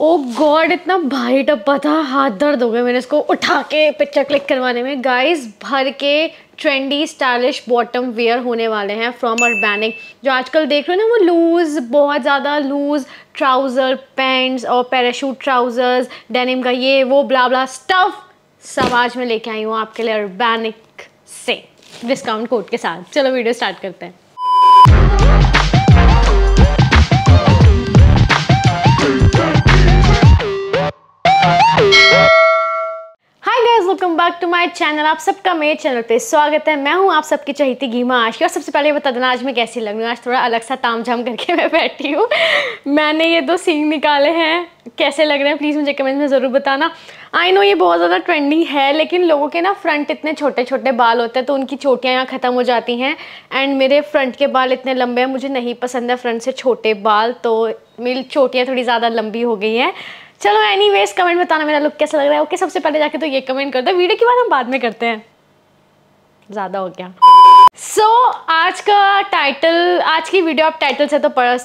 ओ oh God इतना भारी डब्बा था हाथ दर्द हो गए मैंने इसको उठा के पिक्चर क्लिक करवाने में गाइस भर के ट्रेंडी स्टाइलिश बॉटम वेयर होने वाले हैं फ्रॉम अरबैनिक जो आजकल देख रहे हो ना वो लूज़ बहुत ज़्यादा लूज़ ट्राउज़र पैंट्स और पैराशूट ट्राउज़र्स डेनिम का ये वो ब्ला ब्ला स्टफ़ सब आज मैं लेके आई हूँ आपके लिए अरबैनिक से डिस्काउंट कोड के साथ चलो वीडियो स्टार्ट करते हैं welcome back to my channel आप सबका मेरे चैनल पे स्वागत है मैं हूँ आप सबकी चाहती घीमा आशी और सबसे पहले बता देना आज मैं कैसी लग रही हूँ आज थोड़ा अलग सा ताम झाम करके मैं बैठी हूँ मैंने ये दो सींग निकाले हैं कैसे लग रहे हैं प्लीज़ मुझे कमेंट में ज़रूर बताना आई नो ये बहुत ज़्यादा ट्रेंडिंग है लेकिन लोगों के ना फ्रंट इतने छोटे छोटे बाल होते हैं तो उनकी चोटियाँ यहाँ ख़त्म हो जाती हैं एंड मेरे फ्रंट के बाल इतने लंबे हैं मुझे नहीं पसंद है फ्रंट से छोटे बाल तो मेरी चोटियाँ थोड़ी ज़्यादा लंबी हो गई हैं चलो एनीवेज कमेंट बताना मेरा लुक कैसा लग रहा है ओके सबसे पहले जाके तो ये कमेंट कर दो वीडियो की बात हम बाद में करते हैं ज़्यादा हो गया सो so, आज का टाइटल आज की वीडियो आप टाइटल से तो पढ़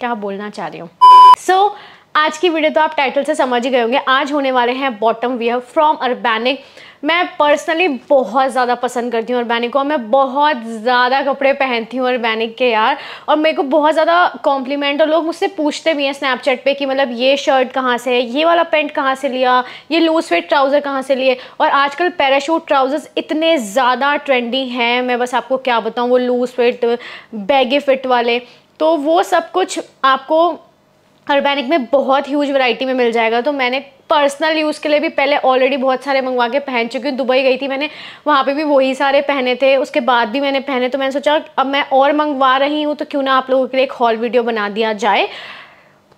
क्या बोलना चाह रही हूँ सो so, आज की वीडियो तो आप टाइटल से समझ ही गए होंगे आज होने वाले हैं बॉटम वियर फ्रॉम अर्बेनिक मैं पर्सनली बहुत ज़्यादा पसंद करती हूँ अरबैनिक को और मैं बहुत ज़्यादा कपड़े पहनती हूँ अरबैनिक के यार और मेरे को बहुत ज़्यादा कॉम्प्लीमेंट और लोग मुझसे पूछते भी हैं स्नैपचैट पे कि मतलब ये शर्ट कहाँ से है ये वाला पेंट कहाँ से लिया ये लूज फिट ट्राउज़र कहाँ से लिए और आजकल पैराशूट ट्राउज़र्स इतने ज़्यादा ट्रेंडी हैं मैं बस आपको क्या बताऊँ वो लूज़ फिट बैगे फिट वाले तो वो सब कुछ आपको अरबैनिक में बहुत ह्यूज वैरायटी में मिल जाएगा तो मैंने पर्सनल यूज़ के लिए भी पहले ऑलरेडी बहुत सारे मंगवा के पहन चुकी हूँ दुबई गई थी मैंने वहाँ पर भी वही सारे पहने थे उसके बाद भी मैंने पहने तो मैंने सोचा अब मैं और मंगवा रही हूँ तो क्यों ना आप लोगों के लिए एक हॉल वीडियो बना दिया जाए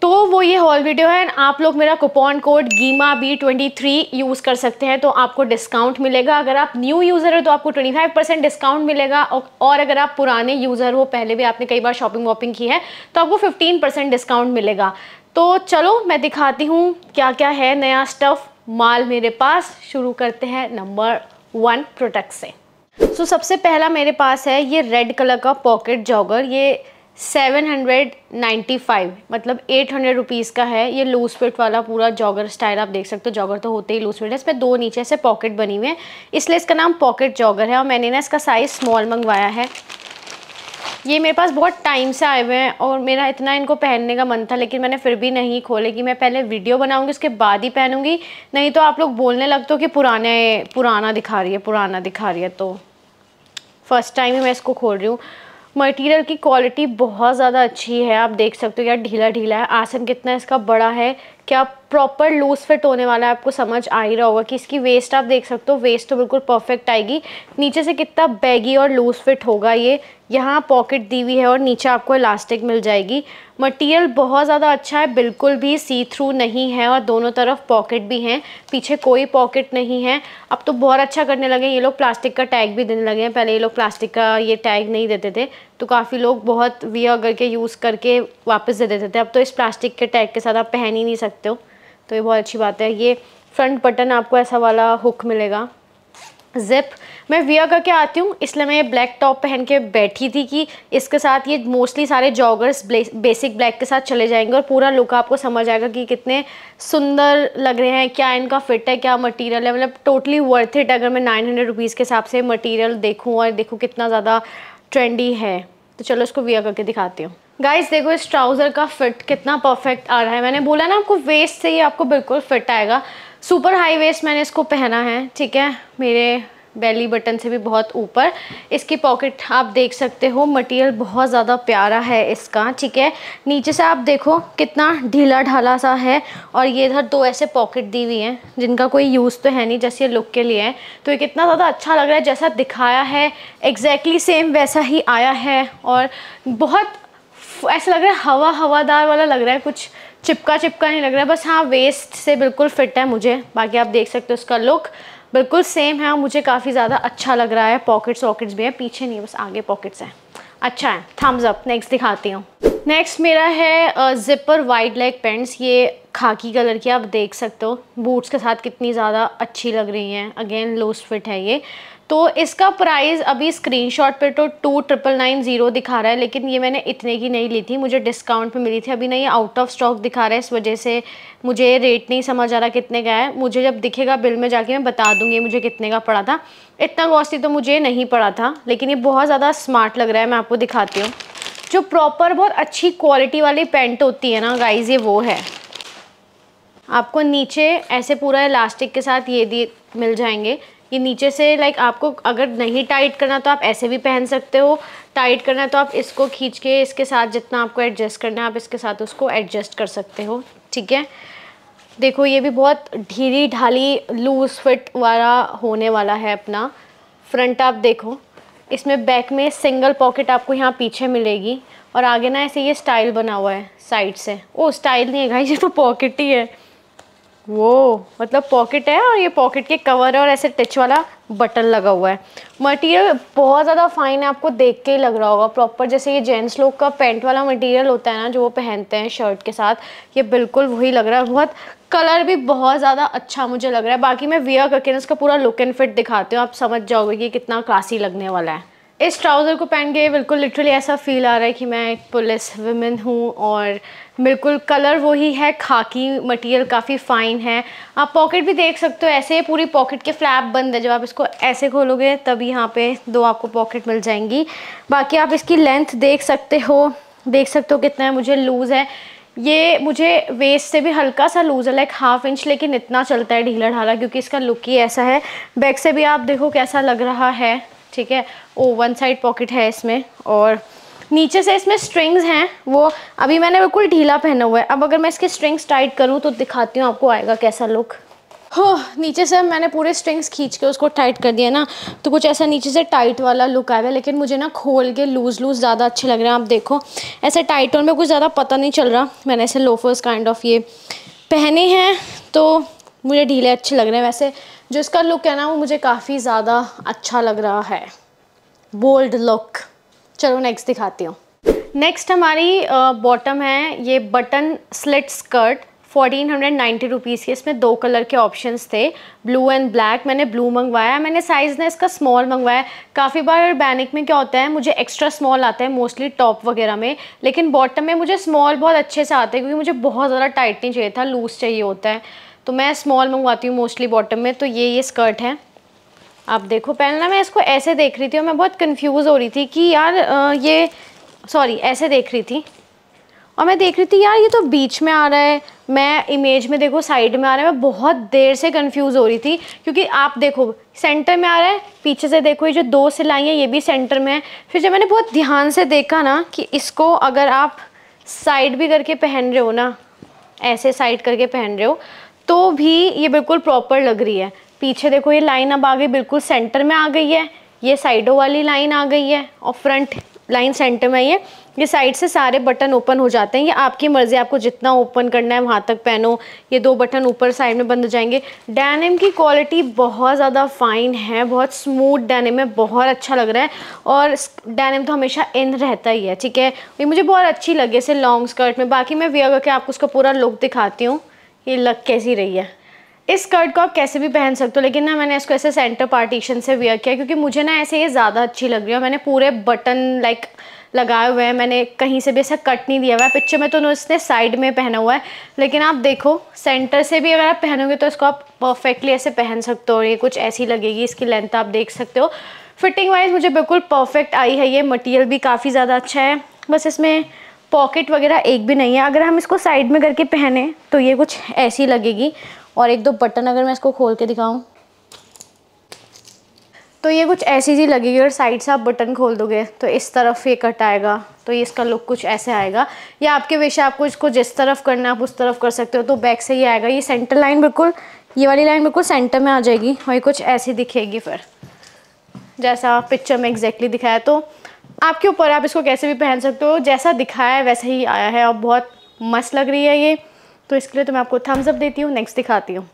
तो वो ये हॉल वीडियो है आप लोग मेरा कूपन कोड गीमा बी ट्वेंटी थ्री यूज़ कर सकते हैं तो आपको डिस्काउंट मिलेगा अगर आप न्यू यूज़र हो तो आपको 25 परसेंट डिस्काउंट मिलेगा और अगर आप पुराने यूज़र हो पहले भी आपने कई बार शॉपिंग वॉपिंग की है तो आपको 15 परसेंट डिस्काउंट मिलेगा तो चलो मैं दिखाती हूँ क्या क्या है नया स्टफ़ माल मेरे पास शुरू करते हैं नंबर वन प्रोडक्ट से सो so, सबसे पहला मेरे पास है ये रेड कलर का पॉकेट जॉगर ये 795 मतलब 800 हंड्रेड रुपीज़ का है ये लूज फिट वाला पूरा जॉगर स्टाइल आप देख सकते हो जॉगर तो होते ही लूज फिट है इसमें दो नीचे से पॉकेट बनी हुई है इसलिए इसका नाम पॉकेट जॉगर है और मैंने ना इसका साइज़ स्मॉल मंगवाया है ये मेरे पास बहुत टाइम से आए हुए हैं और मेरा इतना इनको पहनने का मन था लेकिन मैंने फिर भी नहीं खोले कि मैं पहले वीडियो बनाऊंगी उसके बाद ही पहनूँगी नहीं तो आप लोग बोलने लगते हो कि पुराने पुराना दिखा रही है पुराना दिखा रही है तो फ़र्स्ट टाइम ही मैं इसको खोल रही हूँ मटीरियल की क्वालिटी बहुत ज़्यादा अच्छी है आप देख सकते हो यार ढीला ढीला है आसन कितना इसका बड़ा है क्या प्रॉपर लूज़ फिट होने वाला है आपको समझ आ ही रहा होगा कि इसकी वेस्ट आप देख सकते हो वेस्ट तो बिल्कुल परफेक्ट आएगी नीचे से कितना बैगी और लूज़ फिट होगा ये यहाँ पॉकेट दी हुई है और नीचे आपको इलास्टिक मिल जाएगी मटेरियल बहुत ज़्यादा अच्छा है बिल्कुल भी सी थ्रू नहीं है और दोनों तरफ पॉकेट भी हैं पीछे कोई पॉकेट नहीं है अब तो बहुत अच्छा करने लगे ये लोग प्लास्टिक का टैग भी देने लगे हैं पहले ये लोग प्लास्टिक का ये टैग नहीं देते थे तो काफ़ी लोग बहुत वियर करके यूज़ करके वापस दे देते थे अब तो इस प्लास्टिक के टैग के साथ आप पहन ही नहीं सकते हो तो ये बहुत अच्छी बात है ये फ्रंट बटन आपको ऐसा वाला हुक मिलेगा जिप मैं वियर करके आती हूँ इसलिए मैं ये ब्लैक टॉप पहन के बैठी थी कि इसके साथ ये मोस्टली सारे जॉगर्स बेसिक ब्लैक के साथ चले जाएंगे और पूरा लुक आपको समझ आएगा कि कितने सुंदर लग रहे हैं क्या इनका फिट है क्या मटेरियल है मतलब टोटली वर्थ इट अगर मैं नाइन हंड्रेड रुपीज़ के हिसाब से मटेरियल देखूँ और देखूँ कितना ज़्यादा ट्रेंडी है तो चलो इसको वियर करके दिखाती हूँ गाइस देखो इस ट्राउज़र का फिट कितना परफेक्ट आ रहा है मैंने बोला ना आपको वेस्ट से ही आपको बिल्कुल फिट आएगा सुपर हाई वेस्ट मैंने इसको पहना है ठीक है मेरे बेली बटन से भी बहुत ऊपर इसकी पॉकेट आप देख सकते हो मटेरियल बहुत ज़्यादा प्यारा है इसका ठीक है नीचे से आप देखो कितना ढीला ढाला सा है और ये इधर दो ऐसे पॉकेट दी हुई हैं जिनका कोई यूज़ तो है नहीं जैसे लुक के लिए है तो ये कितना ज़्यादा अच्छा लग रहा है जैसा दिखाया है एग्जैक्टली सेम वैसा ही आया है और बहुत ऐसा लग रहा है हवा हवादार वाला लग रहा है कुछ चिपका चिपका नहीं लग रहा है बस हाँ वेस्ट से बिल्कुल फिट है मुझे बाकी आप देख सकते हो उसका लुक बिल्कुल सेम है और मुझे काफ़ी ज़्यादा अच्छा लग रहा है पॉकेट्स वॉकेट्स भी हैं पीछे नहीं बस आगे पॉकेट्स हैं अच्छा है थम्स अप नेक्स्ट दिखाती हूँ नेक्स्ट मेरा है जिपर वाइड लेग पेंट्स ये खाकी कलर की आप देख सकते हो बूट्स के साथ कितनी ज़्यादा अच्छी लग रही हैं अगेन लोस फिट है ये तो इसका प्राइस अभी स्क्रीनशॉट पे तो टू ट्रिपल नाइन ज़ीरो दिखा रहा है लेकिन ये मैंने इतने की नहीं ली थी मुझे डिस्काउंट पे मिली थी अभी ना ये आउट ऑफ स्टॉक दिखा रहा है इस वजह से मुझे रेट नहीं समझ आ रहा कितने का है मुझे जब दिखेगा बिल में जाके मैं बता दूँगी मुझे कितने का पड़ा था इतना कॉस्टली तो मुझे नहीं पड़ा था लेकिन ये बहुत ज़्यादा स्मार्ट लग रहा है मैं आपको दिखाती हूँ जो प्रॉपर बहुत अच्छी क्वालिटी वाली पेंट होती है ना गाइज ये वो है आपको नीचे ऐसे पूरा इलास्टिक के साथ ये दिए मिल जाएंगे ये नीचे से लाइक आपको अगर नहीं टाइट करना तो आप ऐसे भी पहन सकते हो टाइट करना तो आप इसको खींच के इसके साथ जितना आपको एडजस्ट करना है आप इसके साथ उसको एडजस्ट कर सकते हो ठीक है देखो ये भी बहुत ढीली ढाली लूज़ फिट वाला होने वाला है अपना फ्रंट आप देखो इसमें बैक में सिंगल पॉकेट आपको यहाँ पीछे मिलेगी और आगे ना ऐसे ये स्टाइल बना हुआ है साइड से ओ स्टाइल नहीं है भाई ये तो पॉकेट ही है वो मतलब पॉकेट है और ये पॉकेट के कवर है और ऐसे टच वाला बटन लगा हुआ है मटेरियल बहुत ज़्यादा फाइन है आपको देख के ही लग रहा होगा प्रॉपर जैसे ये जेंट्स लोग का पेंट वाला मटेरियल होता है ना जो वो पहनते हैं शर्ट के साथ ये बिल्कुल वही लग रहा है बहुत कलर भी बहुत ज़्यादा अच्छा मुझे लग रहा है बाकी मैं वियर करके ना इसका पूरा लुक एंड फिट दिखाती हूँ आप समझ जाओगे कि कितना क्लासी लगने वाला है इस ट्राउज़र को पहन के बिल्कुल लिटरली ऐसा फील आ रहा है कि मैं एक पुलिस वमेन हूँ और बिल्कुल कलर वही है खाकी मटेरियल काफ़ी फ़ाइन है आप पॉकेट भी देख सकते हो ऐसे पूरी पॉकेट के फ्लैप बंद है जब आप इसको ऐसे खोलोगे तभी यहाँ पे दो आपको पॉकेट मिल जाएंगी बाकी आप इसकी लेंथ देख सकते हो देख सकते हो कितना है मुझे लूज़ है ये मुझे वेस्ट से भी हल्का सा लूज़ है लाइक हाफ इंच लेकिन इतना चलता है ढीला ढाला क्योंकि इसका लुक ही ऐसा है बैक से भी आप देखो कैसा लग रहा है ठीक है ओ वन साइड पॉकेट है इसमें और नीचे से इसमें स्ट्रिंग्स हैं वो अभी मैंने बिल्कुल ढीला पहना हुआ है अब अगर मैं इसके स्ट्रिंग्स टाइट करूँ तो दिखाती हूँ आपको आएगा कैसा लुक हो नीचे से मैंने पूरे स्ट्रिंग्स खींच के उसको टाइट कर दिया ना तो कुछ ऐसा नीचे से टाइट वाला लुक आया है लेकिन मुझे ना खोल के लूज़ लूज़ ज़्यादा अच्छे लग रहे हैं आप देखो ऐसे टाइट और में कुछ ज़्यादा पता नहीं चल रहा मैंने ऐसे लोफर्स काइंड ऑफ ये पहने हैं तो मुझे ढीले अच्छे लग रहे हैं वैसे जो इसका लुक है ना वो मुझे काफ़ी ज़्यादा अच्छा लग रहा है बोल्ड लुक चलो नेक्स्ट दिखाती हूँ नेक्स्ट हमारी बॉटम है ये बटन स्लिट स्कर्ट 1490 रुपीस की इसमें दो कलर के ऑप्शंस थे ब्लू एंड ब्लैक मैंने ब्लू मंगवाया मैंने साइज़ ना इसका स्मॉल मंगवाया काफ़ी बार बैनिक में क्या होता है मुझे एक्स्ट्रा स्मॉल आता है मोस्टली टॉप वगैरह में लेकिन बॉटम में मुझे स्मॉल बहुत अच्छे से आते हैं क्योंकि मुझे बहुत ज़्यादा टाइट नहीं चाहिए था लूज़ चाहिए होता है तो मैं स्मॉल मंगवाती हूँ मोस्टली बॉटम में तो ये ये स्कर्ट है आप देखो पहले ना मैं इसको ऐसे देख रही थी और मैं बहुत कंफ्यूज हो रही थी कि यार ये सॉरी ऐसे देख रही थी और मैं देख रही थी यार ये तो बीच में आ रहा है मैं इमेज में देखो साइड में आ रहा है मैं बहुत देर से कंफ्यूज हो रही थी क्योंकि आप देखो सेंटर में आ रहा है पीछे से देखो ये जो दो सिलाई हैं ये भी सेंटर में है फिर जब मैंने बहुत ध्यान से देखा ना कि इसको अगर आप साइड भी करके पहन रहे हो ना ऐसे साइड करके पहन रहे हो तो भी ये बिल्कुल प्रॉपर लग रही है पीछे देखो ये लाइन अब आ गई बिल्कुल सेंटर में आ गई है ये साइडों वाली लाइन आ गई है और फ्रंट लाइन सेंटर में ये ये साइड से सारे बटन ओपन हो जाते हैं ये आपकी मर्ज़ी आपको जितना ओपन करना है वहाँ तक पहनो ये दो बटन ऊपर साइड में बंद हो जाएंगे डैनिम की क्वालिटी बहुत ज़्यादा फाइन है बहुत स्मूथ डैनिम है बहुत अच्छा लग रहा है और डैनिम तो हमेशा इन रहता ही है ठीक है ये मुझे बहुत अच्छी लगी इसे लॉन्ग स्कर्ट में बाकी मैं वेयर करके आपको उसका पूरा लुक दिखाती हूँ ये लग कैसी रही है इस स्कर्ट को आप कैसे भी पहन सकते हो लेकिन ना मैंने इसको ऐसे सेंटर पार्टीशन से वेयर किया क्योंकि मुझे ना ऐसे ये ज़्यादा अच्छी लग रही है मैंने पूरे बटन लाइक लगाए हुए हैं मैंने कहीं से भी ऐसा कट नहीं दिया हुआ है पिक्चर में तो इसने साइड में पहना हुआ है लेकिन आप देखो सेंटर से भी अगर आप पहनोगे तो इसको आप परफेक्टली ऐसे पहन सकते हो ये कुछ ऐसी लगेगी इसकी लेंथ आप देख सकते हो फिटिंग वाइज मुझे बिल्कुल परफेक्ट आई है ये मटीरियल भी काफ़ी ज़्यादा अच्छा है बस इसमें पॉकेट वगैरह एक भी नहीं है अगर हम इसको साइड में करके पहने तो ये कुछ ऐसी लगेगी और एक दो बटन अगर मैं इसको खोल के दिखाऊँ तो ये कुछ ऐसी सी लगेगी और साइड से आप बटन खोल दोगे तो इस तरफ ये कट आएगा तो ये इसका लुक कुछ ऐसे आएगा या आपके विषय आपको इसको जिस तरफ करना है आप उस तरफ कर सकते हो तो बैक से ये आएगा ये सेंटर लाइन बिल्कुल ये वाली लाइन बिल्कुल सेंटर में आ जाएगी और ये कुछ ऐसी दिखेगी फिर जैसा पिक्चर में एग्जैक्टली दिखाया तो आपके ऊपर आप इसको कैसे भी पहन सकते हो जैसा दिखाया है वैसे ही आया है और बहुत मस्त लग रही है ये तो इसके लिए तो मैं आपको थम्स अप देती हूँ नेक्स्ट दिखाती हूँ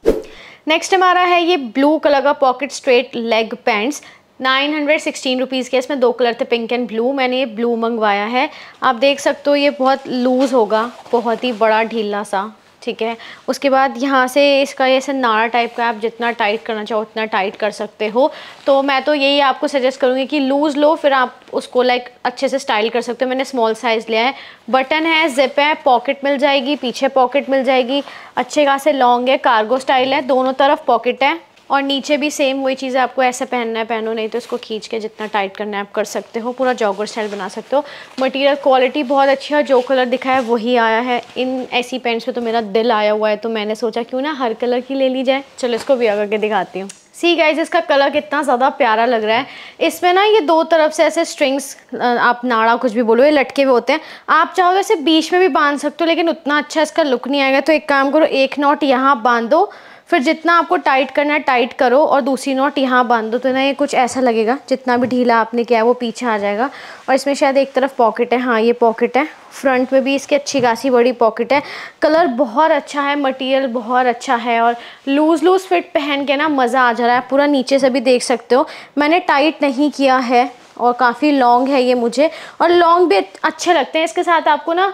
नेक्स्ट हमारा है ये ब्लू कलर का pocket straight leg pants nine hundred sixteen rupees के इसमें दो कलर थे पिंक एंड ब्लू मैंने ये ब्लू मंगवाया है आप देख सकते हो ये बहुत लूज़ होगा बहुत ही बड़ा ढीला सा ठीक है उसके बाद यहाँ से इसका ऐसे नाड़ा टाइप का आप जितना टाइट करना चाहो उतना टाइट कर सकते हो तो मैं तो यही आपको सजेस्ट करूँगी कि लूज़ लो फिर आप उसको लाइक अच्छे से स्टाइल कर सकते हो मैंने स्मॉल साइज़ लिया है बटन है जिप है पॉकेट मिल जाएगी पीछे पॉकेट मिल जाएगी अच्छे खासे लॉन्ग है कार्गो स्टाइल है दोनों तरफ पॉकेट है और नीचे भी सेम वही चीज़ है आपको ऐसे पहनना है पहनो नहीं तो इसको खींच के जितना टाइट करना है आप कर सकते हो पूरा जॉगर स्टाइल बना सकते हो मटेरियल क्वालिटी बहुत अच्छी है जो कलर दिखाया है वही आया है इन ऐसी पैंट्स पे तो मेरा दिल आया हुआ है तो मैंने सोचा क्यों ना हर कलर की ले ली जाए चलो इसको वियर करके दिखाती हूँ सी गाइज इसका कलर कितना ज़्यादा प्यारा लग रहा है इसमें ना ये दो तरफ से ऐसे स्ट्रिंग्स आप नाड़ा कुछ भी बोलो ये लटके हुए होते हैं आप चाहोगे ऐसे बीच में भी बांध सकते हो लेकिन उतना अच्छा इसका लुक नहीं आएगा तो एक काम करो एक नॉट यहाँ बांधो फिर जितना आपको टाइट करना है टाइट करो और दूसरी नॉट यहाँ बांध दो तो ना ये कुछ ऐसा लगेगा जितना भी ढीला आपने किया है वो पीछे आ जाएगा और इसमें शायद एक तरफ पॉकेट है हाँ ये पॉकेट है फ्रंट में भी इसकी अच्छी खासी बड़ी पॉकेट है कलर बहुत अच्छा है मटेरियल बहुत अच्छा है और लूज़ लूज़ फिट पहन के ना मज़ा आ जा रहा है पूरा नीचे से भी देख सकते हो मैंने टाइट नहीं किया है और काफ़ी लॉन्ग है ये मुझे और लॉन्ग भी अच्छे लगते हैं इसके साथ आपको ना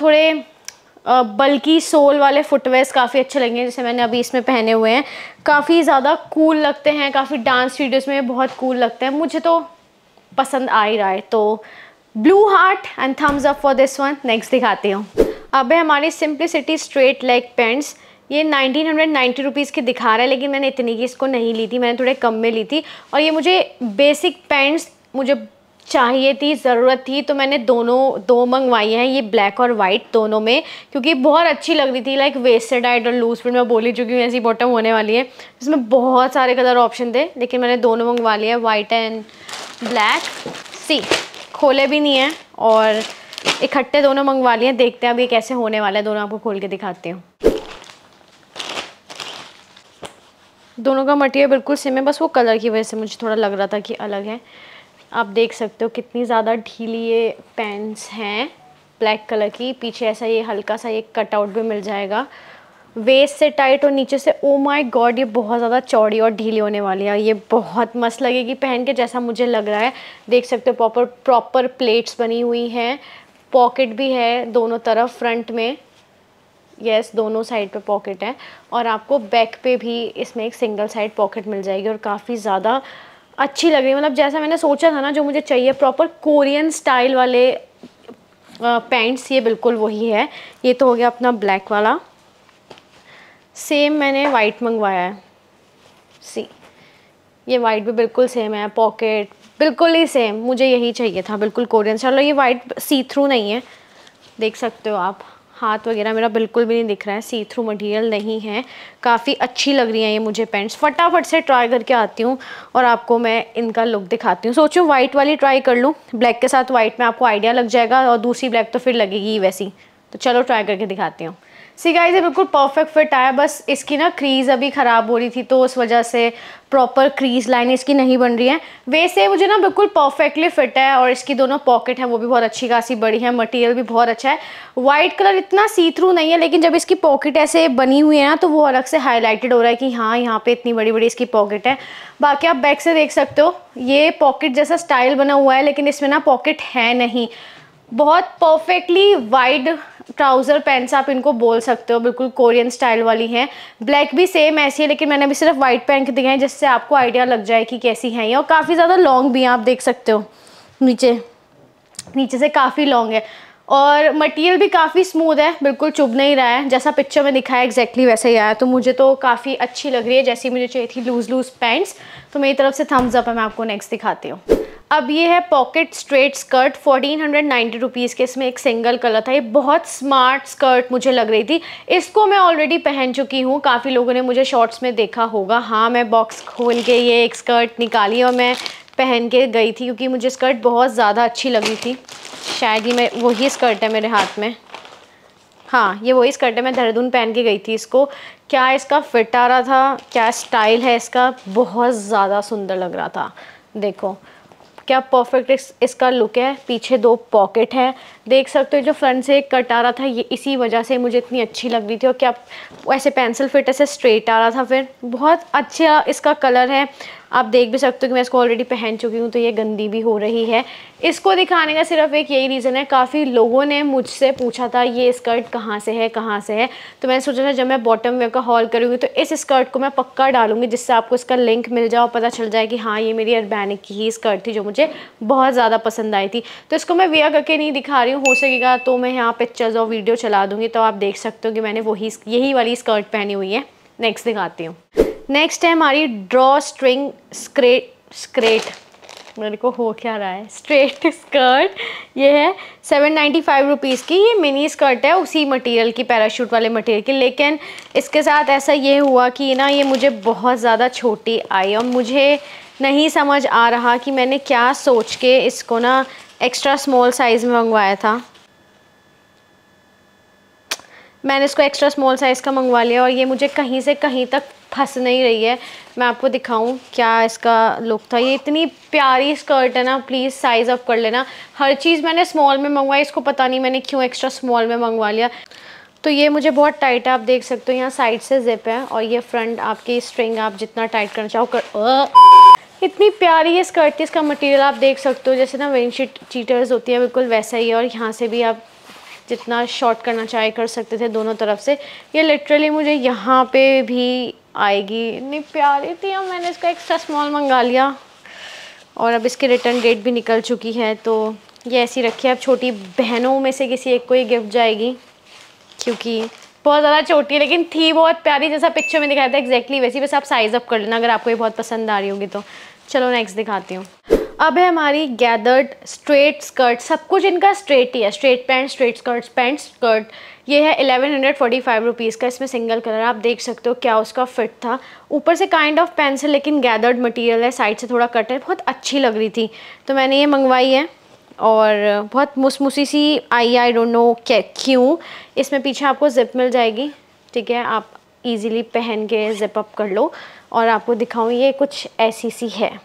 थोड़े बल्कि सोल वाले फुटवेयर्स काफ़ी अच्छे लगेंगे जैसे मैंने अभी इसमें पहने हुए हैं काफ़ी ज़्यादा कूल लगते हैं काफ़ी डांस वीडियोज़ में बहुत कूल लगते हैं मुझे तो पसंद आ ही रहा है तो blue heart and thumbs up for this one next दिखाती हूँ अब है हमारी सिंप्लिसिटी स्ट्रेट लेग पेंट्स ये 1990 रुपीज़ की दिखा रहा है लेकिन मैंने इतनी की इसको नहीं ली थी मैंने थोड़े कम में ली थी और ये मुझे बेसिक पैंट्स मुझे चाहिए थी ज़रूरत थी तो मैंने दोनों दो मंगवाई हैं ये ब्लैक और वाइट दोनों में क्योंकि बहुत अच्छी लग रही थी लाइक वेस्टेड आइट और लूज प्रिंट मैं बोली चुकी हूँ ऐसी बॉटम होने वाली है इसमें बहुत सारे कलर ऑप्शन थे लेकिन मैंने दोनों मंगवा लिए वाइट एंड ब्लैक सी खोले भी नहीं हैं और इकट्ठे दोनों मंगवा लिए देखते हैं अब ये कैसे होने वाला है दोनों आपको खोल के दिखाती हूँ दोनों का मटेरियल बिल्कुल सेम है बस वो कलर की वजह से मुझे थोड़ा लग रहा था कि अलग है आप देख सकते हो कितनी ज़्यादा ढीली ये पैंट्स हैं ब्लैक कलर की पीछे ऐसा ये हल्का सा ये कटआउट भी मिल जाएगा वेस्ट से टाइट और नीचे से ओ माय गॉड ये बहुत ज़्यादा चौड़ी और ढीली होने वाली है ये बहुत मस्त लगेगी पहन के जैसा मुझे लग रहा है देख सकते हो प्रॉपर प्रॉपर प्लेट्स बनी हुई हैं पॉकेट भी है दोनों तरफ फ्रंट में यस yes, दोनों साइड पे पॉकेट है और आपको बैक पे भी इसमें एक सिंगल साइड पॉकेट मिल जाएगी और काफ़ी ज़्यादा अच्छी लग रही मतलब जैसा मैंने सोचा था ना जो मुझे चाहिए प्रॉपर कोरियन स्टाइल वाले पैंट्स ये बिल्कुल वही है ये तो हो गया अपना ब्लैक वाला सेम मैंने वाइट मंगवाया है सी ये वाइट भी बिल्कुल सेम है पॉकेट बिल्कुल ही सेम मुझे यही चाहिए था बिल्कुल कोरियन चलो ये वाइट सी थ्रू नहीं है देख सकते हो आप हाथ वगैरह मेरा बिल्कुल भी नहीं दिख रहा है सी थ्रू मटेरियल नहीं है काफ़ी अच्छी लग रही है ये मुझे पेंट्स फटाफट से ट्राई करके आती हूँ और आपको मैं इनका लुक दिखाती हूँ सोचूँ वाइट वाली ट्राई कर लूँ ब्लैक के साथ वाइट में आपको आइडिया लग जाएगा और दूसरी ब्लैक तो फिर लगेगी ही वैसी तो चलो ट्राई करके दिखाती हूँ सी गाइज ये बिल्कुल परफेक्ट फिट आया बस इसकी ना क्रीज़ अभी ख़राब हो रही थी तो उस वजह से प्रॉपर क्रीज लाइन इसकी नहीं बन रही है वैसे मुझे ना बिल्कुल परफेक्टली फिट है और इसकी दोनों पॉकेट हैं वो भी बहुत अच्छी खासी बड़ी है मटेरियल भी बहुत अच्छा है वाइट कलर इतना सी थ्रू नहीं है लेकिन जब इसकी पॉकेट ऐसे बनी हुई है ना तो वो अलग से हाईलाइटेड हो रहा है कि हाँ यहाँ पर इतनी बड़ी बड़ी इसकी पॉकेट है बाकी आप बैक से देख सकते हो ये पॉकेट जैसा स्टाइल बना हुआ है लेकिन इसमें ना पॉकेट है नहीं बहुत परफेक्टली वाइड ट्राउज़र पैंट्स आप इनको बोल सकते हो बिल्कुल कोरियन स्टाइल वाली हैं ब्लैक भी सेम ऐसी है लेकिन मैंने अभी सिर्फ वाइट पैंट दिए हैं जिससे आपको आइडिया लग जाए कि कैसी हैं ये और काफ़ी ज़्यादा लॉन्ग भी हैं आप देख सकते हो नीचे नीचे से काफ़ी लॉन्ग है और मटेरियल भी काफ़ी स्मूथ है बिल्कुल चुभ नहीं रहा है जैसा पिक्चर में दिखाया एग्जैक्टली वैसे ही आया तो मुझे तो काफ़ी अच्छी लग रही है जैसी मुझे चाहिए थी लूज़ लूज़ पैंट्स तो मेरी तरफ से थम्स अप है मैं आपको नेक्स्ट दिखाती हूँ अब ये है pocket straight skirt 1490 hundred rupees के इसमें एक सिंगल कलर था ये बहुत स्मार्ट स्कर्ट मुझे लग रही थी इसको मैं ऑलरेडी पहन चुकी हूँ काफ़ी लोगों ने मुझे शॉर्ट्स में देखा होगा हाँ मैं बॉक्स खोल के ये एक स्कर्ट निकाली और मैं पहन के गई थी क्योंकि मुझे स्कर्ट बहुत ज़्यादा अच्छी लगी थी शायद ही मैं वही स्कर्ट है मेरे हाथ में हाँ ये वही स्कर्ट है मैं देहरादून पहन के गई थी इसको क्या इसका फिट आ रहा था क्या स्टाइल है इसका बहुत ज़्यादा सुंदर लग रहा था देखो क्या परफेक्ट इस, इसका लुक है पीछे दो पॉकेट है देख सकते हो जो फ्रंट से कट आ रहा था ये इसी वजह से मुझे इतनी अच्छी लग रही थी और क्या ऐसे पेंसिल फिट ऐसे स्ट्रेट आ रहा था फिर बहुत अच्छा इसका कलर है आप देख भी सकते हो कि मैं इसको ऑलरेडी पहन चुकी हूँ तो ये गंदी भी हो रही है इसको दिखाने का सिर्फ एक यही रीज़न है काफ़ी लोगों ने मुझसे पूछा था ये स्कर्ट कहाँ से है कहाँ से है तो मैंने सोचा था जब मैं बॉटम वेयर का हॉल करूँगी तो इस स्कर्ट को मैं पक्का डालूंगी जिससे आपको इसका लिंक मिल जाए और पता चल जाए कि हाँ ये मेरी अरबैनिक की ही स्कर्ट थी जो मुझे बहुत ज़्यादा पसंद आई थी तो इसको मैं वेयर करके नहीं दिखा रही हूँ हो सकेगा तो मैं यहाँ पिक्चर्स और वीडियो चला दूँगी तो आप देख सकते हो कि मैंने वही यही वाली स्कर्ट पहनी हुई है नेक्स्ट दिखाती हूँ नेक्स्ट है हमारी ड्रॉ स्ट्रिंग स्क्रेट स्क्रेट मेरे को हो क्या रहा है स्ट्रेट स्कर्ट ये है सेवन नाइन्टी फाइव रुपीज़ की ये मिनी स्कर्ट है उसी मटेरियल की पैराशूट वाले मटेरियल की लेकिन इसके साथ ऐसा ये हुआ कि ना ये मुझे बहुत ज़्यादा छोटी आई और मुझे नहीं समझ आ रहा कि मैंने क्या सोच के इसको ना एक्स्ट्रा स्मॉल साइज़ में मंगवाया था मैंने इसको एक्स्ट्रा स्मॉल साइज़ का मंगवा लिया और ये मुझे कहीं से कहीं तक फंस नहीं रही है मैं आपको दिखाऊं क्या इसका लुक था ये इतनी प्यारी स्कर्ट है ना प्लीज़ साइज़ अप कर लेना हर चीज़ मैंने स्मॉल में मंगवाई इसको पता नहीं मैंने क्यों एक्स्ट्रा स्मॉल में मंगवा लिया तो ये मुझे बहुत टाइट है आप देख सकते हो यहाँ साइड से जिप है और ये फ्रंट आपकी स्ट्रिंग आप जितना टाइट करना चाहो कर इतनी प्यारी है स्कर्ट थी इसका मटेरियल आप देख सकते हो जैसे ना वेन चीटर्स होती है बिल्कुल वैसा ही है और यहाँ से भी आप जितना शॉर्ट करना चाहे कर सकते थे दोनों तरफ से ये लिटरली मुझे यहाँ पे भी आएगी इतनी प्यारी थी और मैंने इसका एक्स्ट्रा स्मॉल मंगा लिया और अब इसकी रिटर्न डेट भी निकल चुकी है तो ये ऐसी रखी है अब छोटी बहनों में से किसी एक को ही गिफ्ट जाएगी क्योंकि बहुत ज़्यादा छोटी है लेकिन थी बहुत प्यारी जैसा पिक्चर में दिखाया था एग्जैक्टली वैसी बस आप साइज़ अप कर लेना अगर आपको ये बहुत पसंद आ रही होगी तो चलो नेक्स्ट दिखाती हूँ अब है हमारी गैदर्ड स्ट्रेट स्कर्ट सब कुछ इनका स्ट्रेट ही है straight pant straight skirt pant skirt ये है eleven hundred forty five rupees का इसमें सिंगल कलर आप देख सकते हो क्या उसका फिट था ऊपर से काइंड ऑफ पेंस है लेकिन गैदर्ड मटेरियल है साइड से थोड़ा कट है बहुत अच्छी लग रही थी तो मैंने ये मंगवाई है और बहुत मुसमुसी सी आई आई डोंट नो क्यों इसमें पीछे आपको जिप मिल जाएगी ठीक है आप इजीली पहन के जिप अप कर लो और आपको दिखाऊँ ये कुछ ऐसी सी है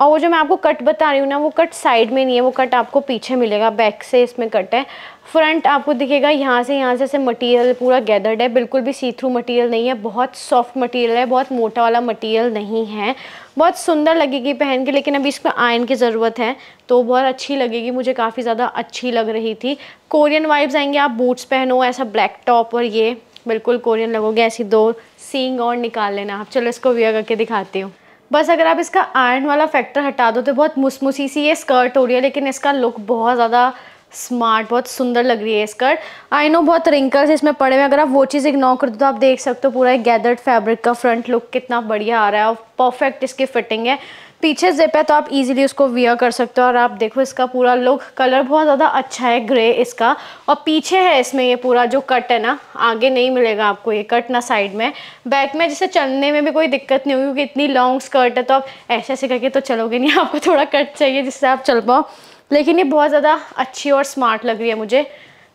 और वो जो मैं आपको कट बता रही हूँ ना वो कट साइड में नहीं है वो कट आपको पीछे मिलेगा बैक से इसमें कट है फ्रंट आपको दिखेगा यहाँ से यहाँ से ऐसे मटेरियल पूरा गैदर्ड है बिल्कुल भी सी थ्रू मटेरियल नहीं है बहुत सॉफ्ट मटेरियल है बहुत मोटा वाला मटेरियल नहीं है बहुत सुंदर लगेगी पहन के लेकिन अभी इसमें आयन की ज़रूरत है तो बहुत अच्छी लगेगी मुझे काफ़ी ज़्यादा अच्छी लग रही थी कोरियन वाइब्स आएंगे आप बूट्स पहनो ऐसा ब्लैक टॉप और ये बिल्कुल कोरियन लगोगे ऐसी दो सींग और निकाल लेना आप चलो इसको वियर करके दिखाती हूँ बस अगर आप इसका आयरन वाला फैक्टर हटा दो तो बहुत मुसमुसी सी ये स्कर्ट हो रही है लेकिन इसका लुक बहुत ज़्यादा स्मार्ट बहुत सुंदर लग रही है स्कर्ट आई नो बहुत रिंकल्स इसमें पड़े हुए अगर आप वो चीज़ इग्नोर कर दो तो आप देख सकते हो पूरा एक गैदर्ड फैब्रिक का फ्रंट लुक कितना बढ़िया आ रहा है और परफेक्ट इसकी फिटिंग है पीछे जिप है तो आप इजीली उसको वियर कर सकते हो और आप देखो इसका पूरा लुक कलर बहुत ज़्यादा अच्छा है ग्रे इसका और पीछे है इसमें ये पूरा जो कट है ना आगे नहीं मिलेगा आपको ये कट ना साइड में बैक में जैसे चलने में भी कोई दिक्कत नहीं होगी क्योंकि इतनी लॉन्ग स्कर्ट है तो आप ऐसे ऐसे करके तो चलोगे नहीं आपको थोड़ा कट चाहिए जिससे आप चल पाओ लेकिन ये बहुत ज़्यादा अच्छी और स्मार्ट लग रही है मुझे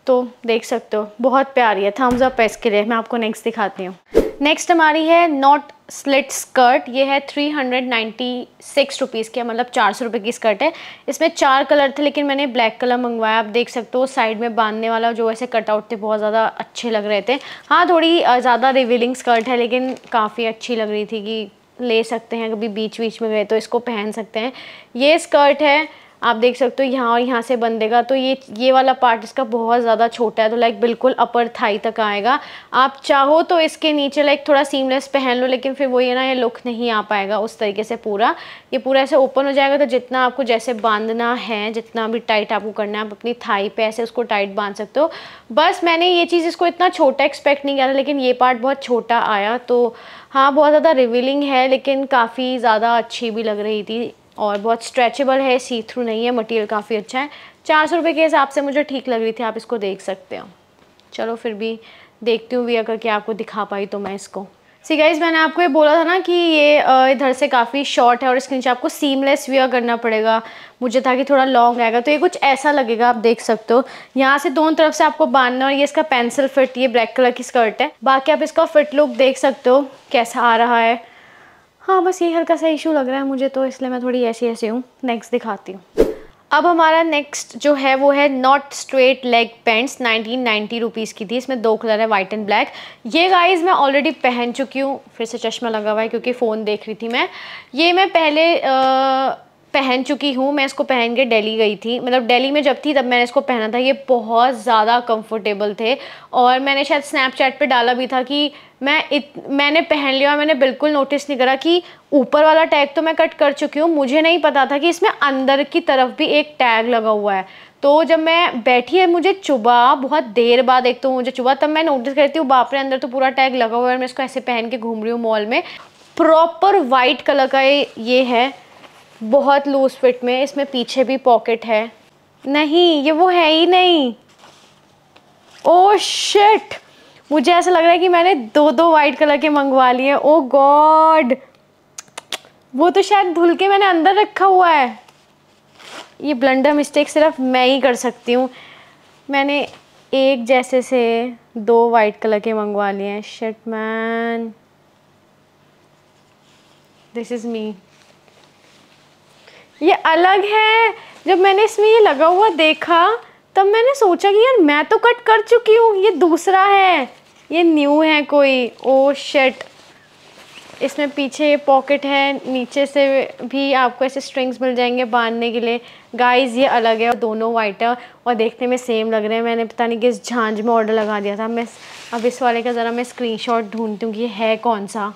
तो देख सकते हो बहुत प्यारी है थम्स अप इसके लिए मैं आपको नेक्स्ट दिखाती हूँ नेक्स्ट हमारी है नॉट स्लिट स्कर्ट ये है three hundred ninety six rupees की मतलब चार सौ रुपये की स्कर्ट है इसमें चार कलर थे लेकिन मैंने ब्लैक कलर मंगवाया आप देख सकते हो साइड में बांधने वाला जो ऐसे कटआउट थे बहुत ज़्यादा अच्छे लग रहे थे हाँ थोड़ी ज़्यादा रिविलिंग स्कर्ट है लेकिन काफ़ी अच्छी लग रही थी कि ले सकते हैं कभी बीच बीच में गए तो इसको पहन सकते हैं ये स्कर्ट है आप देख सकते हो यहाँ और यहाँ से बंधेगा तो ये ये वाला पार्ट इसका बहुत ज़्यादा छोटा है तो लाइक बिल्कुल अपर थाई तक आएगा आप चाहो तो इसके नीचे लाइक थोड़ा सीमलेस पहन लो लेकिन फिर वो ये ना ये लुक नहीं आ पाएगा उस तरीके से पूरा ये पूरा ऐसे ओपन हो जाएगा तो जितना आपको जैसे बांधना है जितना भी टाइट आपको करना है आप अपनी थाई पर ऐसे उसको टाइट बांध सकते हो बस मैंने ये चीज़ इसको इतना छोटा एक्सपेक्ट नहीं किया था लेकिन ये पार्ट बहुत छोटा आया तो हाँ बहुत ज़्यादा रिविलिंग है लेकिन काफ़ी ज़्यादा अच्छी भी लग रही थी और बहुत स्ट्रेचेबल है सी थ्रू नहीं है मटेरियल काफ़ी अच्छा है चार सौ रुपये के हिसाब से मुझे ठीक लग रही थी आप इसको देख सकते हो चलो फिर भी देखती हूँ भी अगर कि आपको दिखा पाई तो मैं इसको सी गाइज मैंने आपको ये बोला था ना कि ये इधर से काफ़ी शॉर्ट है और इसके नीचे आपको सीमलेस वियर करना पड़ेगा मुझे था कि थोड़ा लॉन्ग आएगा तो ये कुछ ऐसा लगेगा आप देख सकते हो यहाँ से दोनों तरफ से आपको बांधना और ये इसका पेंसिल फिट ये ब्लैक कलर की स्कर्ट है बाकी आप इसका फिट लुक देख सकते हो कैसा आ रहा है हाँ बस यही हल्का सा इशू लग रहा है मुझे तो इसलिए मैं थोड़ी ऐसी ऐसी हूँ नेक्स्ट दिखाती हूँ अब हमारा नेक्स्ट जो है वो है knot straight leg pants 1990 rupees की थी इसमें दो कलर है वाइट एंड ब्लैक ये गाइस मैं ऑलरेडी पहन चुकी हूँ फिर से चश्मा लगा हुआ है क्योंकि फ़ोन देख रही थी मैं ये मैं पहले आ, पहन चुकी हूँ मैं इसको पहन के दिल्ली गई थी मतलब दिल्ली में जब थी तब मैंने इसको पहना था ये बहुत ज़्यादा कंफर्टेबल थे और मैंने शायद स्नैपचैट पे डाला भी था कि मैं इत मैंने पहन लिया और मैंने बिल्कुल नोटिस नहीं करा कि ऊपर वाला टैग तो मैं कट कर चुकी हूँ मुझे नहीं पता था कि इसमें अंदर की तरफ भी एक टैग लगा हुआ है तो जब मैं बैठी है मुझे चुबा बहुत देर बाद एक तो मुझे चुबा तब मैं नोटिस करती हूँ बापरे अंदर तो पूरा टैग लगा हुआ है मैं इसको ऐसे पहन के घूम रही हूँ मॉल में प्रॉपर वाइट कलर का ये है बहुत लूज फिट में इसमें पीछे भी पॉकेट है नहीं ये वो है ही नहीं ओ oh, शिट मुझे ऐसा लग रहा है कि मैंने दो दो वाइट कलर के मंगवा लिए ओ गॉड oh वो तो शायद धुल के मैंने अंदर रखा हुआ है ये ब्लंडर मिस्टेक सिर्फ मैं ही कर सकती हूँ मैंने एक जैसे से दो वाइट कलर के मंगवा लिए हैं shirt man this is me ये अलग है जब मैंने इसमें ये लगा हुआ देखा तब मैंने सोचा कि यार मैं तो कट कर चुकी हूँ ये दूसरा है ये न्यू है कोई ओ oh, शर्ट इसमें पीछे ये पॉकेट है नीचे से भी आपको ऐसे स्ट्रिंग्स मिल जाएंगे बांधने के लिए गाइस ये अलग है दोनों वाइट है और देखने में सेम लग रहे हैं मैंने पता नहीं किस झांझ में ऑर्डर लगा दिया था मैं अब इस वाले का ज़रा मैं स्क्रीनशॉट ढूंढती हूँ कि ये है कौन सा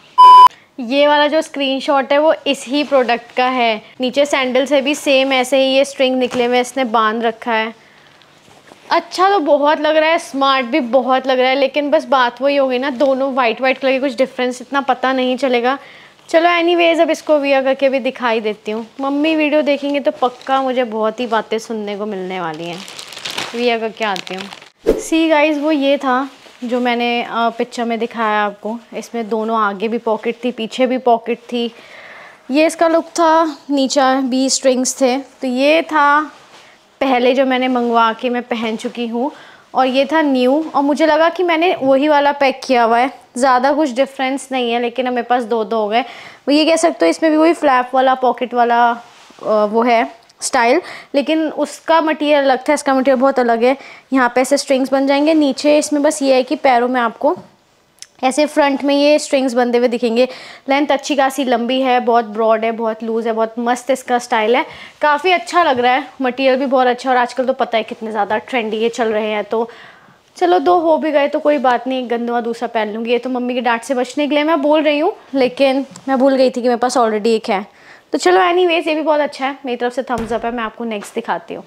ये वाला जो स्क्रीनशॉट है वो इसी प्रोडक्ट का है नीचे सैंडल से भी सेम ऐसे ही ये स्ट्रिंग निकले हुए इसने बांध रखा है अच्छा तो बहुत लग रहा है स्मार्ट भी बहुत लग रहा है लेकिन बस बात वही होगी ना दोनों वाइट वाइट कलर के कुछ डिफरेंस इतना पता नहीं चलेगा चलो एनीवेज अब इसको वियर करके भी दिखाई देती हूँ मम्मी वीडियो देखेंगे तो पक्का मुझे बहुत ही बातें सुनने को मिलने वाली हैं वियर करके आती हूँ सी गाइज वो ये था जो मैंने पिक्चर में दिखाया आपको इसमें दोनों आगे भी पॉकेट थी पीछे भी पॉकेट थी ये इसका लुक था नीचे बी स्ट्रिंग्स थे तो ये था पहले जो मैंने मंगवा के मैं पहन चुकी हूँ और ये था न्यू और मुझे लगा कि मैंने वही वाला पैक किया हुआ है ज़्यादा कुछ डिफरेंस नहीं है लेकिन मेरे पास दो दो हो गए ये कह सकते हो इसमें भी वही फ्लैप वाला पॉकेट वाला वो है स्टाइल लेकिन उसका मटेरियल अलग था इसका मटेरियल बहुत अलग है यहाँ पे ऐसे स्ट्रिंग्स बन जाएंगे नीचे इसमें बस ये है कि पैरों में आपको ऐसे फ्रंट में ये स्ट्रिंग्स बनते हुए दिखेंगे लेंथ अच्छी खासी लंबी है बहुत ब्रॉड है बहुत लूज़ है बहुत मस्त इसका स्टाइल है काफ़ी अच्छा लग रहा है मटीरियल भी बहुत अच्छा और आजकल तो पता है कितने ज़्यादा ट्रेंडी ये चल रहे हैं तो चलो दो हो भी गए तो कोई बात नहीं एक गंदवा दूसरा पहन लूँगी ये तो मम्मी की डांट से बचने के लिए मैं बोल रही हूँ लेकिन मैं भूल गई थी कि मेरे पास ऑलरेडी एक है तो चलो वेज ये भी बहुत अच्छा है मेरी तरफ से थम्स अप है मैं आपको नेक्स्ट दिखाती हूँ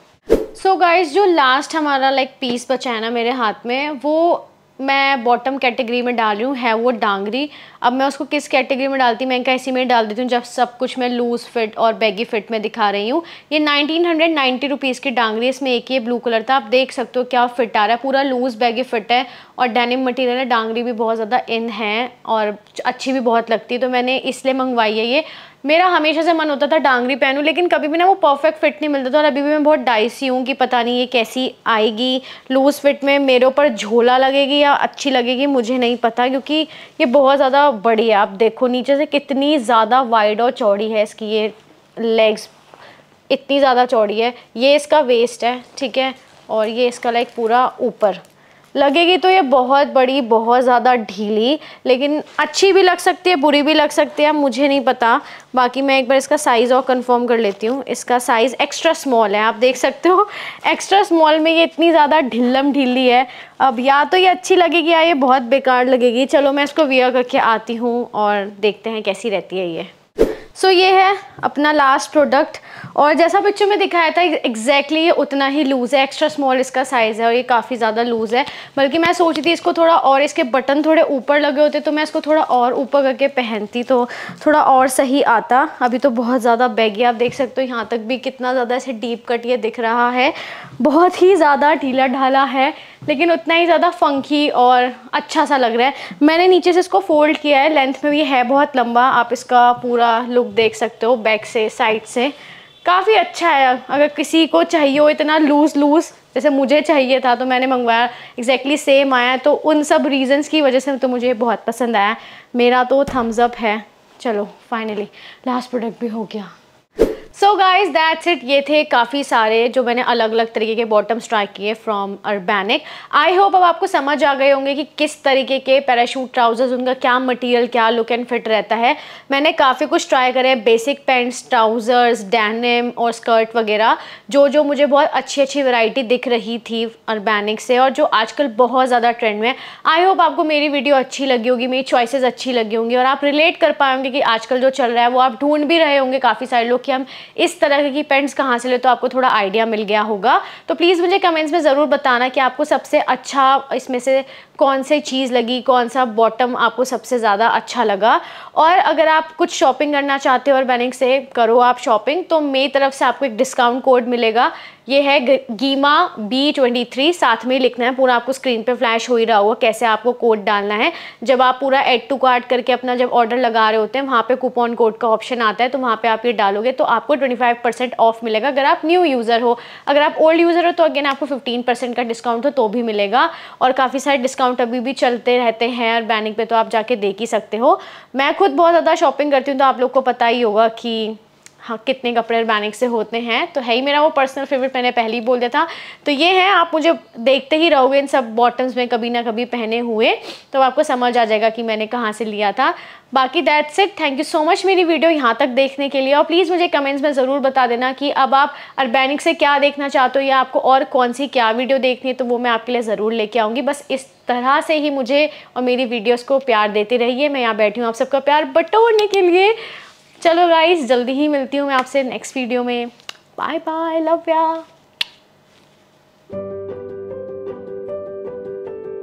सो गाइज जो लास्ट हमारा लाइक like, पीस बचा है ना मेरे हाथ में वो मैं बॉटम कैटेगरी में डाल रही हूँ है वो डांगरी अब मैं उसको किस कैटेगरी में डालती मैं कैसी में डाल देती हूँ जब सब कुछ मैं लूज़ फिट और बैगी फिट में दिखा रही हूँ ये 1990 रुपीज़ की डांगरी इसमें एक ही है ब्लू कलर था आप देख सकते हो क्या फिट आ रहा है पूरा लूज़ बैगी फिट है और डेनिम मटेरियल है डांगरी भी बहुत ज़्यादा इन है और अच्छी भी बहुत लगती है तो मैंने इसलिए मंगवाई है ये मेरा हमेशा से मन होता था डांगरी पहनूं लेकिन कभी भी ना वो परफेक्ट फिट नहीं मिलता था और अभी भी मैं बहुत डाइसी हूँ कि पता नहीं ये कैसी आएगी लूज़ फिट में मेरे ऊपर झोला लगेगी या अच्छी लगेगी मुझे नहीं पता क्योंकि ये बहुत ज़्यादा बड़ी है आप देखो नीचे से कितनी ज़्यादा वाइड और चौड़ी है इसकी ये लेग्स इतनी ज़्यादा चौड़ी है ये इसका वेस्ट है ठीक है और ये इसका लाइक पूरा ऊपर लगेगी तो ये बहुत बड़ी बहुत ज़्यादा ढीली लेकिन अच्छी भी लग सकती है बुरी भी लग सकती है मुझे नहीं पता बाकी मैं एक बार इसका साइज़ और कंफर्म कर लेती हूँ इसका साइज़ एक्स्ट्रा स्मॉल है आप देख सकते हो एक्स्ट्रा स्मॉल में ये इतनी ज़्यादा ढिल्लम ढीली है अब या तो ये अच्छी लगेगी या ये बहुत बेकार लगेगी चलो मैं इसको वियर करके आती हूँ और देखते हैं कैसी रहती है ये सो ये है अपना लास्ट प्रोडक्ट और जैसा पिक्चर में दिखाया था एग्जैक्टली ये उतना ही लूज़ है एक्स्ट्रा स्मॉल इसका साइज़ है और ये काफ़ी ज़्यादा लूज़ है बल्कि मैं सोचती थी इसको थोड़ा और इसके बटन थोड़े ऊपर लगे होते तो मैं इसको थोड़ा और ऊपर करके पहनती तो थोड़ा और सही आता अभी तो बहुत ज़्यादा बैगी आप देख सकते हो यहाँ तक भी कितना ज़्यादा ऐसे डीप कट ये दिख रहा है बहुत ही ज़्यादा ढीला ढाला है लेकिन उतना ही ज़्यादा फंकी और अच्छा सा लग रहा है मैंने नीचे से इसको फोल्ड किया है लेंथ में भी है बहुत लंबा आप इसका पूरा लुक देख सकते हो बैक से साइड से काफ़ी अच्छा है अगर किसी को चाहिए हो इतना लूज़ लूज़ जैसे मुझे चाहिए था तो मैंने मंगवाया एग्जैक्टली सेम आया तो उन सब रीज़न्स की वजह से तो मुझे बहुत पसंद आया मेरा तो थम्सअप है चलो फाइनली लास्ट प्रोडक्ट भी हो गया सो गाइज दैट्स इट ये थे काफ़ी सारे जो मैंने अलग अलग तरीके के बॉटम्स ट्राई किए फ्रॉम अर्बैनिक आई होप अब आपको समझ आ गए होंगे कि किस तरीके के पैराशूट ट्राउजर्स उनका क्या मटेरियल क्या लुक एंड फिट रहता है मैंने काफ़ी कुछ ट्राई करे बेसिक पैंट्स ट्राउज़र्स डैनम और स्कर्ट वगैरह जो जो मुझे बहुत अच्छी अच्छी वेराइटी दिख रही थी अर्बैनिक से और जो आजकल बहुत ज़्यादा ट्रेंड में आई होप आपको मेरी वीडियो अच्छी लगी होगी मेरी चॉइसेस अच्छी लगी होंगी और आप रिलेट कर पाएंगे कि आजकल जो चल रहा है वो आप ढूंढ भी रहे होंगे काफ़ी सारे लोग कि हम इस तरह की पेंट्स कहाँ से ले तो आपको थोड़ा आइडिया मिल गया होगा तो प्लीज़ मुझे कमेंट्स में ज़रूर बताना कि आपको सबसे अच्छा इसमें से कौन से चीज़ लगी कौन सा बॉटम आपको सबसे ज़्यादा अच्छा लगा और अगर आप कुछ शॉपिंग करना चाहते हो और बैनिंग से करो आप शॉपिंग तो मेरी तरफ से आपको एक डिस्काउंट कोड मिलेगा ये है गीमा बी ट्वेंटी थ्री साथ में लिखना है पूरा आपको स्क्रीन पे फ्लैश हो ही रहा होगा कैसे आपको कोड डालना है जब आप पूरा एड टू कार्ड करके अपना जब ऑर्डर लगा रहे होते हैं वहाँ पे कूपन कोड का ऑप्शन आता है तो वहाँ पे आप ये डालोगे तो आपको 25% ऑफ मिलेगा अगर आप न्यू यूज़र हो अगर आप ओल्ड यूज़र हो तो अगेन आपको फिफ्टीन का डिस्काउंट हो तो भी मिलेगा और काफ़ी सारे डिस्काउंट अभी भी चलते रहते हैं और बैनिंग पर तो आप जाके देख ही सकते हो मैं खुद बहुत ज़्यादा शॉपिंग करती हूँ तो आप लोग को पता ही होगा कि हाँ कितने कपड़े अर्बैनिक से होते हैं तो है ही मेरा वो पर्सनल फेवरेट मैंने पहले ही बोल दिया था तो ये है आप मुझे देखते ही रहोगे इन सब बॉटम्स में कभी ना कभी पहने हुए तो आपको समझ आ जाएगा कि मैंने कहाँ से लिया था बाकी that's it thank you so much मेरी वीडियो यहाँ तक देखने के लिए और प्लीज़ मुझे कमेंट्स में ज़रूर बता देना कि अब आप अर्बैनिक से क्या देखना चाहते हो या आपको और कौन सी क्या वीडियो देखनी है तो वो मैं आपके लिए ज़रूर लेके आऊँगी बस इस तरह से ही मुझे और मेरी वीडियोज़ को प्यार देते रहिए मैं यहाँ बैठी हूँ आप सबका प्यार बटोरने के लिए चलो गाइस जल्दी ही मिलती हूँ मैं आपसे नेक्स्ट वीडियो में बाय बाय लव या